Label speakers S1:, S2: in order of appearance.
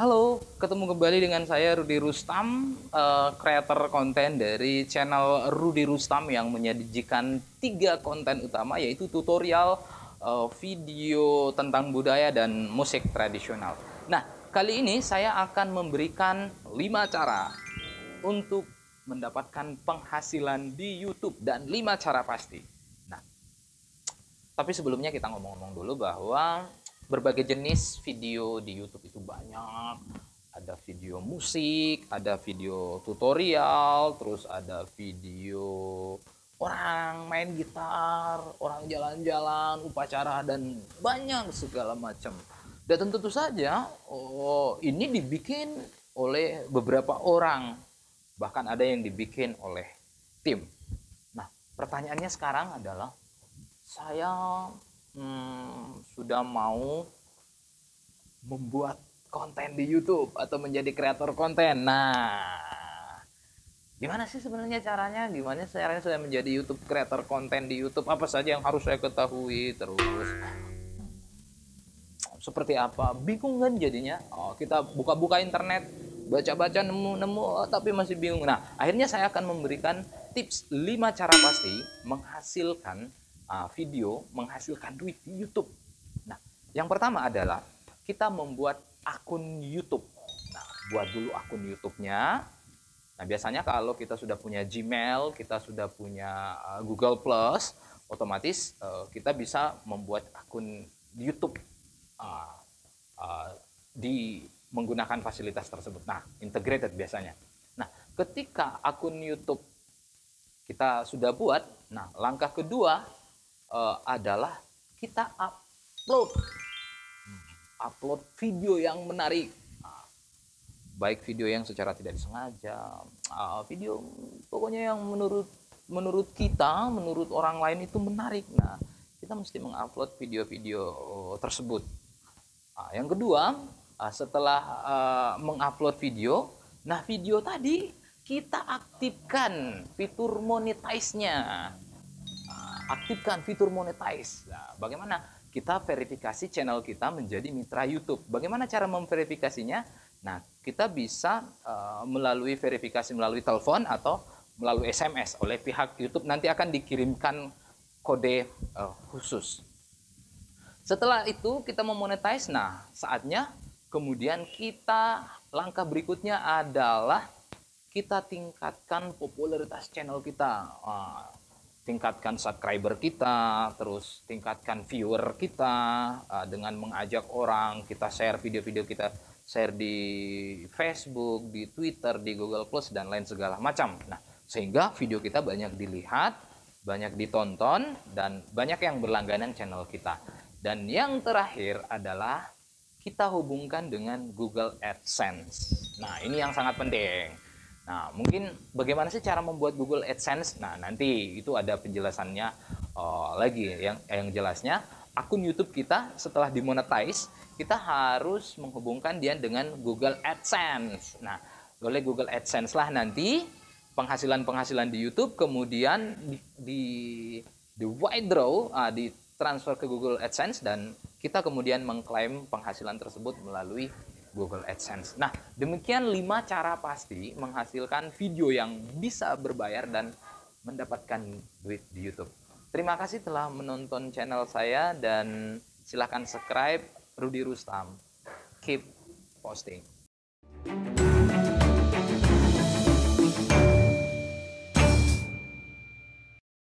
S1: Halo, ketemu kembali dengan saya Rudi Rustam, kreator eh, uh, konten dari channel Rudi Rustam yang menyajikan tiga konten utama yaitu tutorial, uh, video tentang budaya dan musik tradisional. Nah, kali ini saya akan memberikan lima cara untuk mendapatkan penghasilan di YouTube dan lima cara pasti. Nah, tapi sebelumnya kita ngomong-ngomong dulu bahwa berbagai jenis video di YouTube itu banyak ada video musik, ada video tutorial, terus ada video orang main gitar, orang jalan-jalan, upacara dan banyak segala macam. Dan tentu, tentu saja oh, ini dibikin oleh beberapa orang, bahkan ada yang dibikin oleh tim. Nah, pertanyaannya sekarang adalah saya hmm, sudah mau membuat konten di YouTube atau menjadi kreator konten. Nah, gimana sih sebenarnya caranya? Gimana caranya saya menjadi YouTube kreator konten di YouTube? Apa saja yang harus saya ketahui terus? Seperti apa? Bingung kan jadinya? Oh, kita buka-buka internet, baca-baca nemu-nemu oh, tapi masih bingung. Nah, akhirnya saya akan memberikan tips 5 cara pasti menghasilkan Ah, video menghasilkan duit di YouTube. Nah, yang pertama adalah kita membuat akun YouTube. Nah, buat dulu akun YouTube-nya. Nah, biasanya kalau kita sudah punya Gmail, kita sudah punya ah, Google Plus, otomatis eh, kita bisa membuat akun YouTube ah, di menggunakan fasilitas tersebut. Nah, integrated biasanya. Nah, ketika akun YouTube kita sudah buat, nah langkah kedua uh, adalah kita upload hmm. upload video yang menarik ah, baik video yang secara tidak disengaja ah, video pokoknya yang menurut menurut kita menurut orang lain itu menarik nah kita mesti mengupload video-video oh, tersebut ah, yang kedua setelah mengupload video nah video tadi kita aktifkan fitur monetize-nya aktifkan fitur monetize. Nah, bagaimana kita verifikasi channel kita menjadi mitra YouTube? Bagaimana cara memverifikasinya? Nah, kita bisa uh, melalui verifikasi melalui telepon atau melalui SMS oleh pihak YouTube nanti akan dikirimkan kode uh, khusus. Setelah itu kita memonetize. Nah, saatnya kemudian kita langkah berikutnya adalah kita tingkatkan popularitas channel kita. Uh, tingkatkan subscriber kita, terus tingkatkan viewer kita uh, dengan mengajak orang kita share video-video kita share di Facebook, di Twitter, di Google Plus dan lain segala macam. Nah, sehingga video kita banyak dilihat, banyak ditonton dan banyak yang berlangganan channel kita. Dan yang terakhir adalah kita hubungkan dengan Google AdSense. Nah, ini yang sangat penting. Nah, mungkin bagaimana sih cara membuat Google AdSense? Nah, nanti itu ada penjelasannya uh, lagi yang yang jelasnya akun YouTube kita setelah dimonetize, kita harus menghubungkan dia dengan Google AdSense. Nah, oleh Google AdSense lah nanti penghasilan-penghasilan di YouTube kemudian di di, di withdraw uh, ah, di transfer ke Google AdSense dan kita kemudian mengklaim penghasilan tersebut melalui Google AdSense. Nah, demikian lima cara pasti menghasilkan video yang bisa berbayar dan mendapatkan duit di YouTube. Terima kasih telah menonton channel saya dan silahkan subscribe Rudi Rustam. Keep posting.